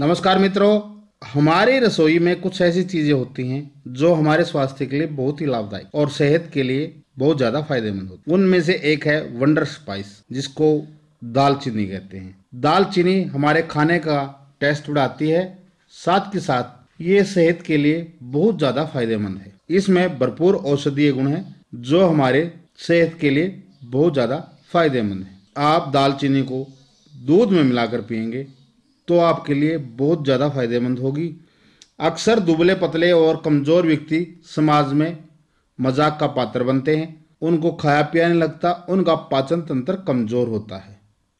नमस्कार मित्रों हमारी रसोई में कुछ ऐसी चीजें होती हैं जो हमारे स्वास्थ्य के लिए बहुत ही लाभदायक और सेहत के लिए बहुत ज्यादा फायदेमंद होती है उनमें से एक है वंडर स्पाइस जिसको दालचीनी कहते हैं दालचीनी हमारे खाने का टेस्ट बढ़ाती है साथ के साथ ये सेहत के लिए बहुत ज्यादा फायदेमंद है इसमें भरपूर औषधीय गुण है जो हमारे सेहत के लिए बहुत ज्यादा फायदेमंद है आप दालचीनी को दूध में मिलाकर पियेंगे तो आपके लिए बहुत ज़्यादा फायदेमंद होगी अक्सर दुबले पतले और कमज़ोर व्यक्ति समाज में मजाक का पात्र बनते हैं उनको खाया पिया नहीं लगता उनका पाचन तंत्र कमज़ोर होता है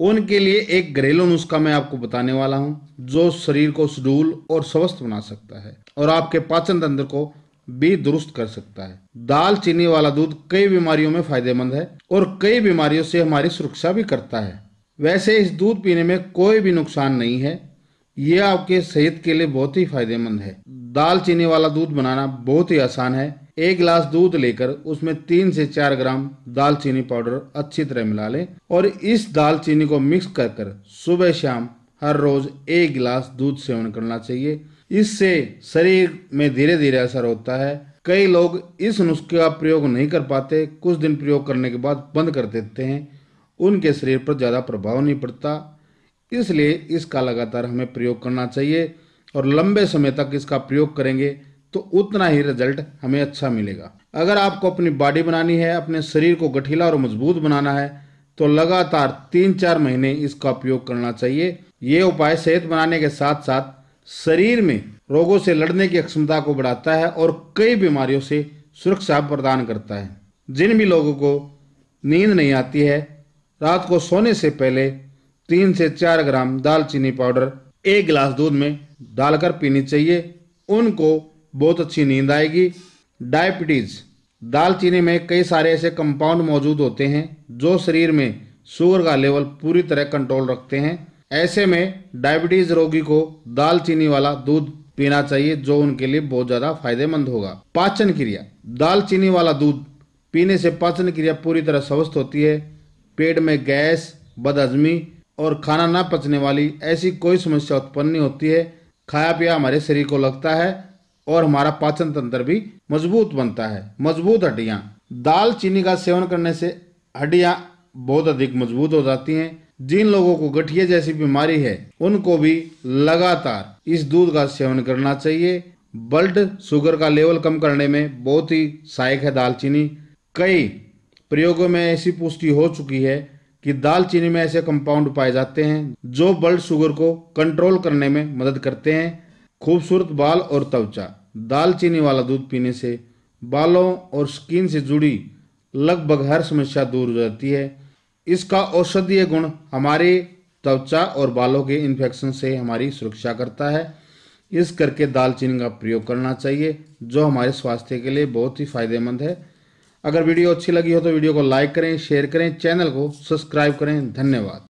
उनके लिए एक घरेलू नुस्खा मैं आपको बताने वाला हूँ जो शरीर को सुडूल और स्वस्थ बना सकता है और आपके पाचन तंत्र को भी दुरुस्त कर सकता है दाल चीनी वाला दूध कई बीमारियों में फायदेमंद है और कई बीमारियों से हमारी सुरक्षा भी करता है वैसे इस दूध पीने में कोई भी नुकसान नहीं है ये आपके सेहत के लिए बहुत ही फायदेमंद है दाल चीनी वाला दूध बनाना बहुत ही आसान है एक गिलास दूध लेकर उसमें तीन से चार ग्राम दालचीनी पाउडर अच्छी तरह मिला लें और इस दालचीनी को मिक्स कर कर सुबह शाम हर रोज एक गिलास दूध सेवन करना चाहिए इससे शरीर में धीरे धीरे असर होता है कई लोग इस नुस्खे का प्रयोग नहीं कर पाते कुछ दिन प्रयोग करने के बाद बंद कर देते हैं उनके शरीर पर ज़्यादा प्रभाव नहीं पड़ता इसलिए इसका लगातार हमें प्रयोग करना चाहिए और लंबे समय तक इसका प्रयोग करेंगे तो उतना ही रिजल्ट हमें अच्छा मिलेगा अगर आपको अपनी बॉडी बनानी है अपने शरीर को गठीला और मजबूत बनाना है तो लगातार तीन चार महीने इसका उपयोग करना चाहिए ये उपाय सेहत बनाने के साथ साथ शरीर में रोगों से लड़ने की क्षमता को बढ़ाता है और कई बीमारियों से सुरक्षा प्रदान करता है जिन भी लोगों को नींद नहीं आती है रात को सोने से पहले तीन से चार ग्राम दालचीनी पाउडर एक गिलास दूध में डालकर पीनी चाहिए उनको बहुत अच्छी नींद आएगी डायबिटीज़ दालचीनी में कई सारे ऐसे कंपाउंड मौजूद होते हैं जो शरीर में शुगर का लेवल पूरी तरह कंट्रोल रखते हैं ऐसे में डायबिटीज़ रोगी को दालचीनी वाला दूध पीना चाहिए जो उनके लिए बहुत ज़्यादा फायदेमंद होगा पाचन क्रिया दालचीनी वाला दूध पीने से पाचन क्रिया पूरी तरह स्वस्थ होती है पेट में गैस बदहजमी और खाना ना पचने वाली ऐसी कोई समस्या उत्पन्न नहीं होती है खाया पिया हमारे शरीर को लगता है और हमारा पाचन तंत्र भी मजबूत बनता है मजबूत हड्डियाँ दाल चीनी का सेवन करने से हड्डियाँ बहुत अधिक मजबूत हो जाती हैं जिन लोगों को गठिया जैसी बीमारी है उनको भी लगातार इस दूध का सेवन करना चाहिए ब्लड शुगर का लेवल कम करने में बहुत ही सहायक है दालचीनी कई प्रयोगों में ऐसी पुष्टि हो चुकी है कि दालचीनी में ऐसे कंपाउंड पाए जाते हैं जो ब्लड शुगर को कंट्रोल करने में मदद करते हैं खूबसूरत बाल और त्वचा दालचीनी वाला दूध पीने से बालों और स्किन से जुड़ी लगभग हर समस्या दूर हो जाती है इसका औषधीय गुण हमारे त्वचा और बालों के इन्फेक्शन से हमारी सुरक्षा करता है इस करके दालचीनी का प्रयोग करना चाहिए जो हमारे स्वास्थ्य के लिए बहुत ही फायदेमंद है अगर वीडियो अच्छी लगी हो तो वीडियो को लाइक करें शेयर करें चैनल को सब्सक्राइब करें धन्यवाद